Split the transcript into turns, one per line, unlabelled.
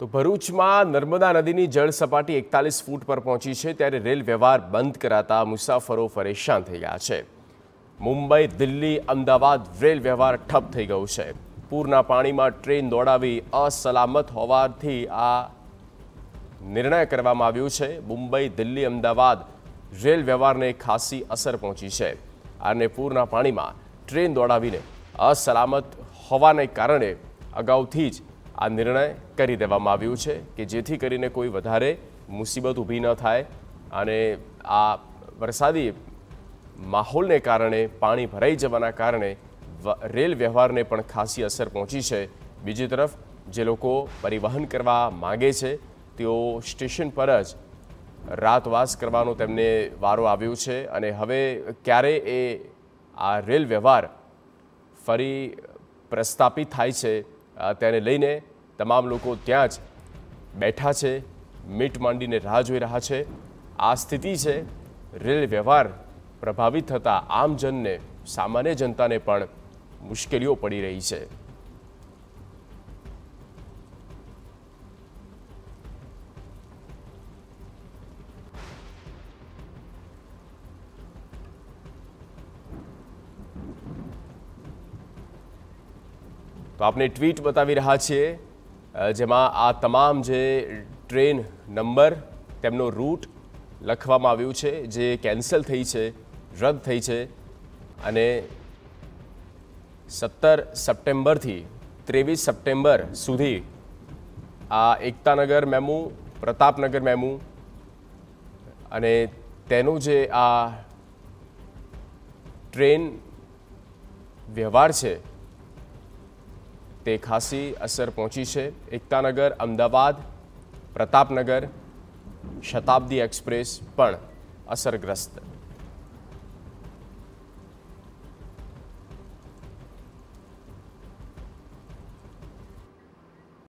તો ભરૂચમાં નર્મદા નદીની જળ સપાટી એકતાલીસ ફૂટ પર પહોંચી છે ત્યારે રેલ વ્યવહાર બંધ કરાતા મુસાફરો પરેશાન થઈ ગયા છે મુંબઈ દિલ્હી અમદાવાદ રેલ વ્યવહાર ઠપ થઈ ગયો છે પૂરના પાણીમાં ટ્રેન દોડાવી અસલામત હોવાથી આ નિર્ણય કરવામાં આવ્યો છે મુંબઈ દિલ્હી અમદાવાદ રેલ વ્યવહારને ખાસી અસર પહોંચી છે અને પૂરના પાણીમાં ટ્રેન દોડાવીને અસલામત હોવાને કારણે અગાઉથી જ આ નિર્ણય કરી દેવામાં આવ્યું છે કે જેથી કરીને કોઈ વધારે મુસીબત ઊભી ન થાય અને આ વરસાદી માહોલને કારણે પાણી ભરાઈ જવાના કારણે રેલ વ્યવહારને પણ ખાસી અસર પહોંચી છે બીજી તરફ જે લોકો પરિવહન કરવા માગે છે તેઓ સ્ટેશન પર જ રાતવાસ કરવાનો તેમને વારો આવ્યો છે અને હવે ક્યારે એ આ રેલ વ્યવહાર ફરી પ્રસ્થાપિત થાય છે તેને લઈને તમામ લોકો ત્યાં જ બેઠા છે મીટ માંડીને રાહ જોઈ રહ્યા છે આ સ્થિતિ છે રેલ વ્યવહાર પ્રભાવિત થતાં આમજનને સામાન્ય જનતાને પણ મુશ્કેલીઓ પડી રહી છે તો આપણે ટ્વીટ બતાવી રહ્યા છીએ જેમાં આ તમામ જે ટ્રેન નંબર તેમનો રૂટ લખવામાં આવ્યું છે જે કેન્સલ થઈ છે રદ થઈ છે અને સત્તર સપ્ટેમ્બરથી ત્રેવીસ સપ્ટેમ્બર સુધી આ એકતાનગર મેમુ પ્રતાપનગર મેમુ અને તેનું જે આ ટ્રેન વ્યવહાર છે તે ખાસી અસર પહોંચી છે એકતાનગર અમદાવાદ પ્રતાપનગર શતાબ્દી એક્સપ્રેસ પણ અસરગ્રસ્ત